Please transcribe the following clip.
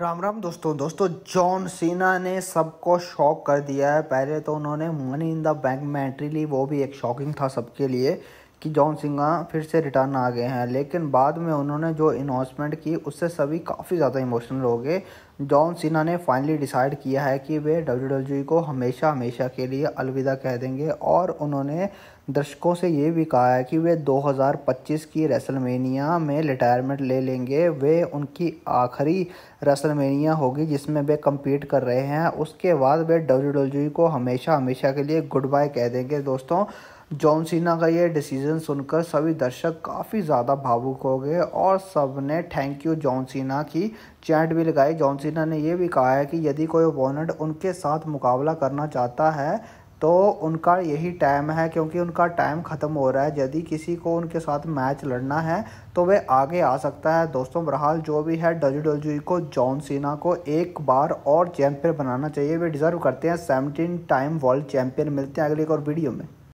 राम राम दोस्तों दोस्तों John Cena ने सबको शॉक कर दिया है पहले तो उन्होंने मनी इन द बैंक में एंट्री ली वो भी एक शॉकिंग था सबके लिए कि जॉन सिंगा फिर से रिटर्न आ गए हैं लेकिन बाद में उन्होंने जो अनाउंसमेंट की उससे सभी काफ़ी ज़्यादा इमोशनल हो गए जॉन सिन्हा ने फाइनली डिसाइड किया है कि वे डब्ल्यू डब्ल्यू को हमेशा हमेशा के लिए अलविदा कह देंगे और उन्होंने दर्शकों से ये भी कहा है कि वे 2025 की रेसलमेनिया में रिटायरमेंट ले लेंगे वे उनकी आखिरी रेसलमेनिया होगी जिसमें वे कम्पीट कर रहे हैं उसके बाद वे डब्ल्यू को हमेशा हमेशा के लिए गुड बाय कह देंगे दोस्तों जॉन सीना का ये डिसीजन सुनकर सभी दर्शक काफ़ी ज़्यादा भावुक हो गए और सब ने थैंक यू जॉन सीना की चैट भी लगाई जॉन सीना ने यह भी कहा है कि यदि कोई ओपोनेंट उनके साथ मुकाबला करना चाहता है तो उनका यही टाइम है क्योंकि उनका टाइम ख़त्म हो रहा है यदि किसी को उनके साथ मैच लड़ना है तो वे आगे आ सकता है दोस्तों बहरहाल जो भी है डब्ल्यू डब्ल्यू को जॉन सीना को एक बार और चैंपियन बनाना चाहिए वे डिज़र्व करते हैं सेवनटीन टाइम वर्ल्ड चैंपियन मिलते हैं अगले एक और वीडियो में